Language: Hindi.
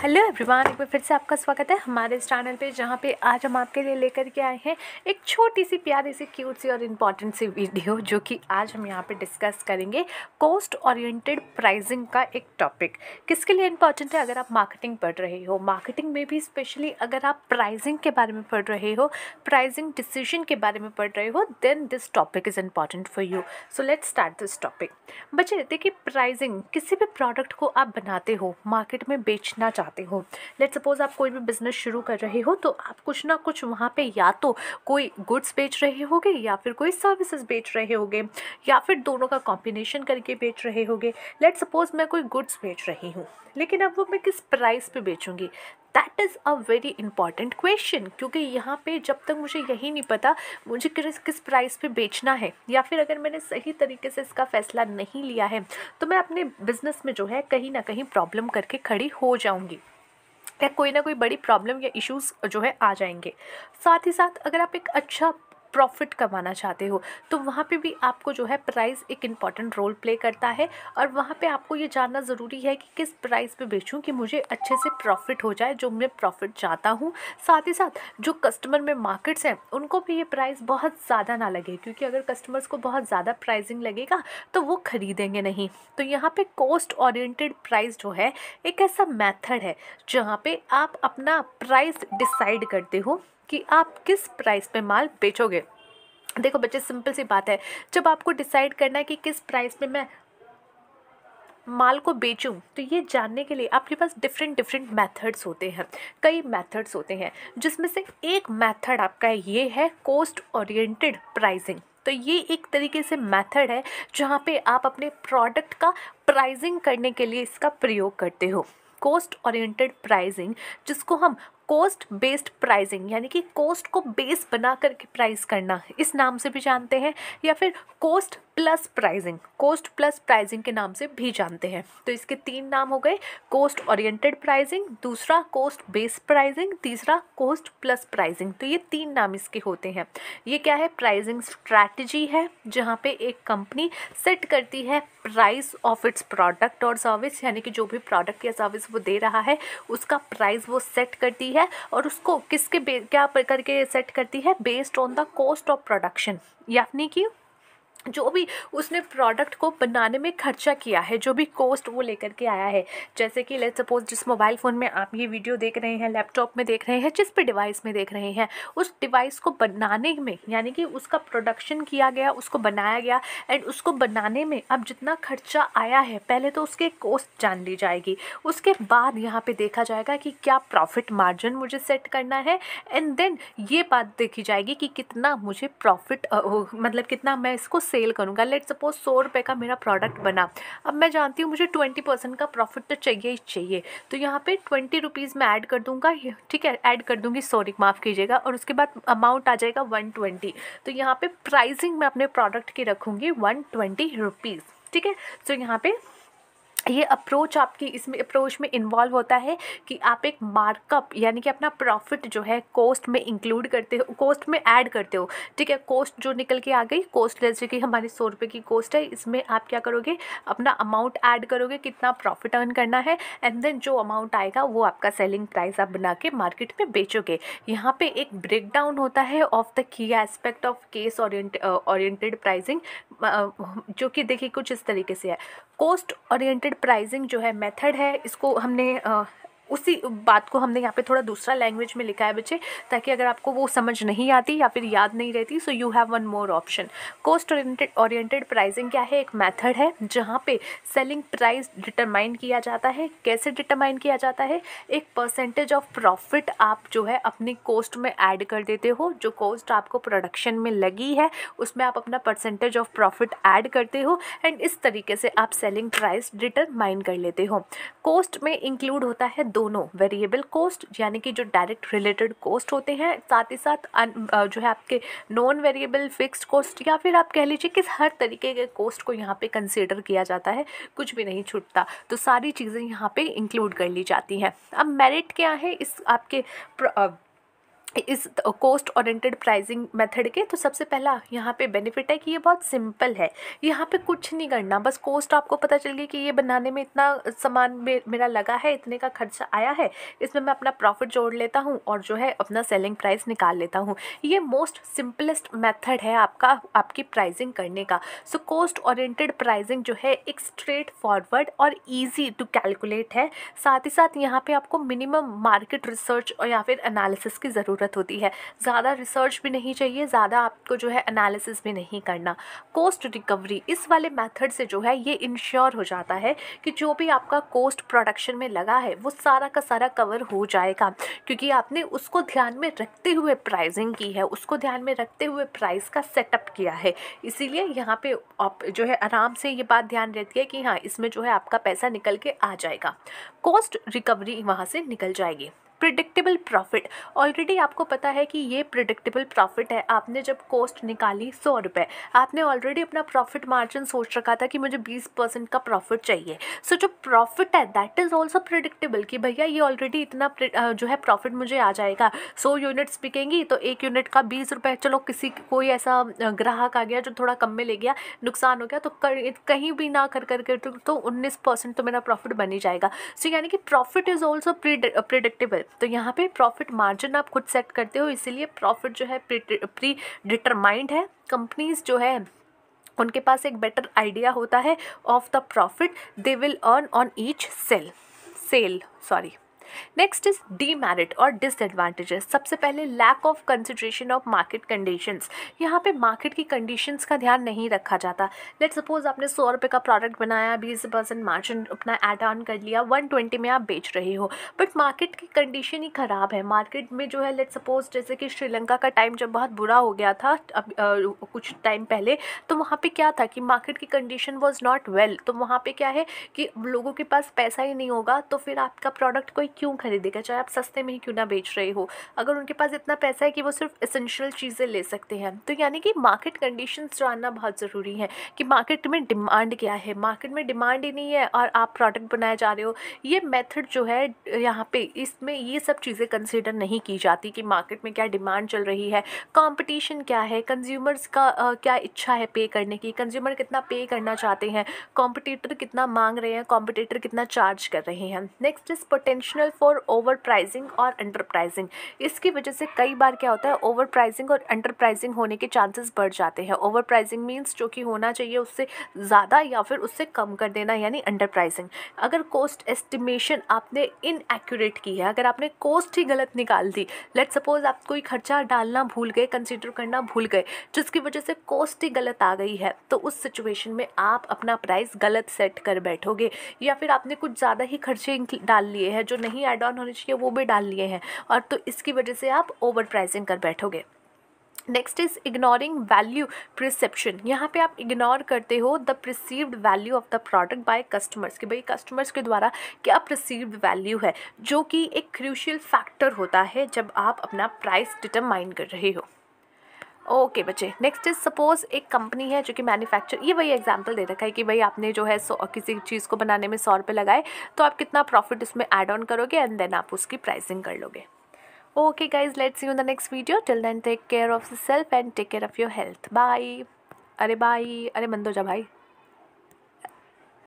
हेलो एवरीवन एक बार फिर से आपका स्वागत है हमारे इस चैनल पे जहाँ पे आज हम आपके लिए लेकर के आए हैं एक छोटी सी प्यारी सी क्यूट सी और इम्पॉर्टेंट सी वीडियो जो कि आज हम यहाँ पे डिस्कस करेंगे कॉस्ट ओरिएंटेड प्राइसिंग का एक टॉपिक किसके लिए इम्पॉर्टेंट है अगर आप मार्केटिंग पढ़ रहे हो मार्केटिंग में भी स्पेशली अगर आप प्राइजिंग के बारे में पढ़ रहे हो प्राइजिंग डिसीजन के बारे में पढ़ रहे हो then this topic is important for you so let start this topic बच्चे देखिए प्राइजिंग किसी भी प्रोडक्ट को आप बनाते हो मार्केट में बेचना चाहते चाहते हो लेट सपोज़ आप कोई भी बिज़नेस शुरू कर रहे हो तो आप कुछ ना कुछ वहाँ पे या तो कोई गुड्स बेच रहे होगे या फिर कोई सर्विसेज बेच रहे होगे या फिर दोनों का कॉम्बिनेशन करके बेच रहे होगे लेट सपोज़ मैं कोई गुड्स बेच रही हूँ लेकिन अब वो मैं किस प्राइस पे बेचूंगी that is a very important question क्योंकि यहाँ पे जब तक मुझे यही नहीं पता मुझे किस किस प्राइस पे बेचना है या फिर अगर मैंने सही तरीके से इसका फ़ैसला नहीं लिया है तो मैं अपने बिज़नेस में जो है कहीं ना कहीं प्रॉब्लम करके खड़ी हो जाऊँगी या कोई ना कोई बड़ी प्रॉब्लम या इश्यूज जो है आ जाएंगे साथ ही साथ अगर आप एक अच्छा प्रॉफिट कमाना चाहते हो तो वहाँ पे भी आपको जो है प्राइस एक इम्पॉर्टेंट रोल प्ले करता है और वहाँ पे आपको ये जानना ज़रूरी है कि किस प्राइस पे बेचूं कि मुझे अच्छे से प्रॉफिट हो जाए जो मैं प्रॉफिट चाहता हूँ साथ ही साथ जो कस्टमर में मार्केट्स हैं उनको भी ये प्राइस बहुत ज़्यादा ना लगे क्योंकि अगर कस्टमर्स को बहुत ज़्यादा प्राइजिंग लगेगा तो वो ख़रीदेंगे नहीं तो यहाँ पर कॉस्ट ऑरिएटेड प्राइस जो है एक ऐसा मैथड है जहाँ पर आप अपना प्राइस डिसाइड करते हो कि आप किस प्राइस पे माल बेचोगे देखो बच्चे सिंपल सी बात है जब आपको डिसाइड करना है कि किस प्राइस पे मैं माल को बेचूं तो ये जानने के लिए आपके पास डिफरेंट डिफरेंट मेथड्स होते हैं कई मेथड्स होते हैं जिसमें से एक मेथड आपका है ये है कॉस्ट ओरिएंटेड प्राइसिंग तो ये एक तरीके से मेथड है जहाँ पे आप अपने प्रोडक्ट का प्राइसिंग करने के लिए इसका प्रयोग करते हो कॉस्ट ओरिएंटेड प्राइसिंग जिसको हम कोस्ट बेस्ड प्राइसिंग यानी कि कोस्ट को बेस बना करके प्राइस करना इस नाम से भी जानते हैं या फिर cost plus pricing cost plus pricing के नाम से भी जानते हैं तो इसके तीन नाम हो गए कोस्ट ओरिएंटेड प्राइजिंग दूसरा कोस्ट बेस्ड प्राइजिंग तीसरा कोस्ट प्लस प्राइजिंग तो ये तीन नाम इसके होते हैं ये क्या है प्राइजिंग स्ट्रैटेजी है जहाँ पे एक कंपनी सेट करती है प्राइस ऑफ इट्स प्रोडक्ट और सर्विस यानी कि जो भी प्रोडक्ट या सर्विस वो दे रहा है उसका प्राइस वो सेट करती है और उसको किसके क्या करके सेट करती है based on the cost of production यानी कि जो भी उसने प्रोडक्ट को बनाने में खर्चा किया है जो भी कॉस्ट वो लेकर के आया है जैसे कि लेट सपोज जिस मोबाइल फ़ोन में आप ये वीडियो देख रहे हैं लैपटॉप में देख रहे हैं जिस भी डिवाइस में देख रहे हैं उस डिवाइस को बनाने में यानी कि उसका प्रोडक्शन किया गया उसको बनाया गया एंड उसको बनाने में अब जितना खर्चा आया है पहले तो उसके कॉस्ट जान ली जाएगी उसके बाद यहाँ पर देखा जाएगा कि क्या प्रॉफिट मार्जिन मुझे सेट करना है एंड देन ये बात देखी जाएगी कि कितना मुझे प्रॉफिट मतलब कितना मैं इसको सेल करूँगा लेट सपोज सौ रुपये का मेरा प्रोडक्ट बना अब मैं जानती हूँ मुझे ट्वेंटी परसेंट का प्रॉफिट तो चाहिए ही चाहिए तो यहाँ पे ट्वेंटी रुपीज़ मैं ऐड कर दूँगा ठीक है ऐड कर दूँगी सॉरी माफ़ कीजिएगा और उसके बाद अमाउंट आ जाएगा वन ट्वेंटी तो यहाँ पर प्राइसिंग मैं अपने प्रोडक्ट की रखूँगी वन ट्वेंटी रुपीज़ ठीक है तो यहाँ पर ये अप्रोच आपकी इसमें अप्रोच में इन्वॉल्व होता है कि आप एक मार्कअप यानी कि अपना प्रॉफिट जो है कॉस्ट में इंक्लूड करते हो कॉस्ट में ऐड करते हो ठीक है कॉस्ट जो निकल के आ गई कॉस्ट जैसे कि हमारी सौ रुपये की कॉस्ट है इसमें आप क्या करोगे अपना अमाउंट ऐड करोगे कितना प्रॉफिट अर्न करना है एंड देन जो अमाउंट आएगा वो आपका सेलिंग प्राइस आप बना के मार्केट में बेचोगे यहाँ पे एक ब्रेकडाउन होता है of the key aspect of case oriented pricing जो कि देखिए कुछ इस तरीके से है कोस्ट ओरिएंटेड प्राइसिंग जो है मेथड है इसको हमने उसी बात को हमने यहाँ पे थोड़ा दूसरा लैंग्वेज में लिखा है बच्चे ताकि अगर आपको वो समझ नहीं आती या फिर याद नहीं रहती so you have one more option cost oriented oriented pricing क्या है एक मेथड है जहाँ पे सेलिंग प्राइस डिटरमाइन किया जाता है कैसे डिटरमाइन किया जाता है एक परसेंटेज ऑफ प्रॉफिट आप जो है अपनी कॉस्ट में ऐड कर देते हो जो कॉस्ट आपको प्रोडक्शन में लगी है उसमें आप अपना परसेंटेज ऑफ प्रॉफिट ऐड करते हो एंड इस तरीके से आप सेलिंग प्राइस डिटरमाइन कर लेते हो कॉस्ट में इंक्लूड होता है दोनों वेरिएबल कोस्ट यानी कि जो डायरेक्ट रिलेटेड कोस्ट होते हैं साथ ही साथ जो है आपके नॉन वेरिएबल फिक्स्ड कोस्ट या फिर आप कह लीजिए किस हर तरीके के कोस्ट को यहाँ पे कंसिडर किया जाता है कुछ भी नहीं छूटता तो सारी चीज़ें यहाँ पे इंक्लूड कर ली जाती हैं अब मेरिट क्या है इस आपके प्र, इस कोस्ट ओरिएंटेड प्राइसिंग मेथड के तो सबसे पहला यहाँ पे बेनिफिट है कि ये बहुत सिंपल है यहाँ पे कुछ नहीं करना बस कोस्ट आपको पता चल गई कि ये बनाने में इतना सामान मे, मेरा लगा है इतने का खर्चा आया है इसमें मैं अपना प्रॉफिट जोड़ लेता हूँ और जो है अपना सेलिंग प्राइस निकाल लेता हूँ ये मोस्ट सिंपलेस्ट मैथड है आपका आपकी प्राइजिंग करने का सो कोस्ट ओरिएंटेड प्राइजिंग जो है एक स्ट्रेट फॉरवर्ड और ईजी टू कैलकुलेट है साथ ही साथ यहाँ पर आपको मिनिमम मार्केट रिसर्च और या फिर एनालिसिस की ज़रूरत ज़रूरत होती है ज़्यादा रिसर्च भी नहीं चाहिए ज़्यादा आपको जो है एनालिसिस भी नहीं करना कोस्ट रिकवरी इस वाले मेथड से जो है ये इंश्योर हो जाता है कि जो भी आपका कोस्ट प्रोडक्शन में लगा है वो सारा का सारा कवर हो जाएगा क्योंकि आपने उसको ध्यान में रखते हुए प्राइजिंग की है उसको ध्यान में रखते हुए प्राइस का सेटअप किया है इसीलिए यहाँ पे आप जो है आराम से ये बात ध्यान रहती है कि हाँ इसमें जो है आपका पैसा निकल के आ जाएगा कॉस्ट रिकवरी वहाँ से निकल जाएगी प्रिडिक्टेबल प्रॉफिट ऑलरेडी आपको पता है कि ये प्रिडिक्टेबल प्रॉफिट है आपने जब कॉस्ट निकाली सौ रुपये आपने ऑलरेडी अपना प्रॉफिट मार्जिन सोच रखा था कि मुझे बीस परसेंट का प्रॉफिट चाहिए सो so, जो प्रॉफिट है दैट इज़ ऑल्सो प्रिडिक्टेबल कि भैया ये ऑलरेडी इतना जो है प्रॉफिट मुझे आ जाएगा सौ so, यूनिट्स बिकेंगी तो एक यूनिट का बीस रुपये चलो किसी कोई ऐसा ग्राहक आ गया जो थोड़ा कम में ले गया नुकसान हो गया तो कर, कहीं भी ना कर करके तो उन्नीस परसेंट तो मेरा प्रॉफिट बन ही जाएगा सो so, यानी कि प्रॉफिट इज़ ऑल्सो प्रिडिक्टेबल तो यहाँ पे प्रॉफिट मार्जिन आप खुद सेट करते हो इसीलिए प्रॉफिट जो है प्री डिटरमाइंड है कंपनीज जो है उनके पास एक बेटर आइडिया होता है of the profit they will earn on each sale sale sorry next is demerit और डिसएडवांटेजेस सबसे पहले lack of consideration of market conditions यहाँ पे मार्केट की कंडीशंस का ध्यान नहीं रखा जाता लेट सपोज आपने सौ रुपये का प्रोडक्ट बनाया बीस परसेंट मार्जिन अपना एड ऑन कर लिया वन ट्वेंटी में आप बेच रहे हो बट मार्केट की कंडीशन ही ख़राब है मार्केट में जो है लेट सपोज जैसे कि श्रीलंका का टाइम जब बहुत बुरा हो गया था अब आ, कुछ टाइम पहले तो वहाँ पर क्या था कि मार्केट की कंडीशन वॉज नॉट वेल तो वहाँ पर क्या है कि लोगों के पास पैसा ही नहीं होगा तो फिर आपका प्रोडक्ट कोई क्यों खरीदेगा चाहे आप सस्ते में ही क्यों ना बेच रहे हो अगर उनके पास इतना पैसा है कि वो सिर्फ इसेंशियल चीज़ें ले सकते हैं तो यानी कि मार्केट कंडीशन जानना बहुत ज़रूरी है कि मार्केट में डिमांड क्या है मार्केट में डिमांड ही नहीं है और आप प्रोडक्ट बनाए जा रहे हो ये मेथड जो है यहाँ पे इसमें ये सब चीज़ें कंसिडर नहीं की जाती कि मार्केट में क्या डिमांड चल रही है कॉम्पिटिशन क्या है कंज्यूमर्स का आ, क्या इच्छा है पे करने की कंज्यूमर कितना पे करना चाहते हैं कॉम्पिटिटर कितना मांग रहे हैं कॉम्पिटिटर कितना चार्ज कर रहे हैं next is potential responsible for over pricing और अंडर प्राइजिंग इसकी वजह से कई बार क्या होता है ओवर प्राइजिंग और अंडर प्राइजिंग होने के चांसेस बढ़ जाते हैं ओवर प्राइजिंग मीन्स जो कि होना चाहिए उससे ज़्यादा या फिर उससे कम कर देना यानी अंडर प्राइजिंग अगर कॉस्ट एस्टिमेशन आपने इनएक्यूरेट की है अगर आपने कॉस्ट ही गलत निकाल दी लेट सपोज आप कोई खर्चा डालना भूल गए कंसिडर करना भूल गए जिसकी वजह से कॉस्ट ही गलत आ गई है तो उस सिचुएशन में आप अपना प्राइस गलत सेट कर बैठोगे या फिर आपने कुछ ज़्यादा ही खर्चे डाल लिए हैं जो नहीं ही एड ऑन होने चाहिए वो भी डाल लिए हैं और तो इसकी वजह से आप ओवर प्राइसिंग कर बैठोगे next is ignoring value perception यहाँ पे आप इग्नोर करते हो the perceived value of the product by customers कि भाई कस्टमर्स के द्वारा क्या प्रिसीव्ड वैल्यू है जो कि एक क्रूशियल फैक्टर होता है जब आप अपना प्राइस डिटरमाइन कर रहे हो ओके okay, बच्चे नेक्स्ट इज सपोज एक कंपनी है जो कि मैन्युफैक्चर ये वही एग्जांपल दे रखा है कि भाई आपने जो है सौ किसी चीज़ को बनाने में सौ रुपये लगाए तो आप कितना प्रॉफिट उसमें ऐड ऑन करोगे एंड देन आप उसकी प्राइसिंग कर लोगे okay guys let's you the next video till then take care of self and take care of your health bye अरे बाई अरे मंदोजा जा भाई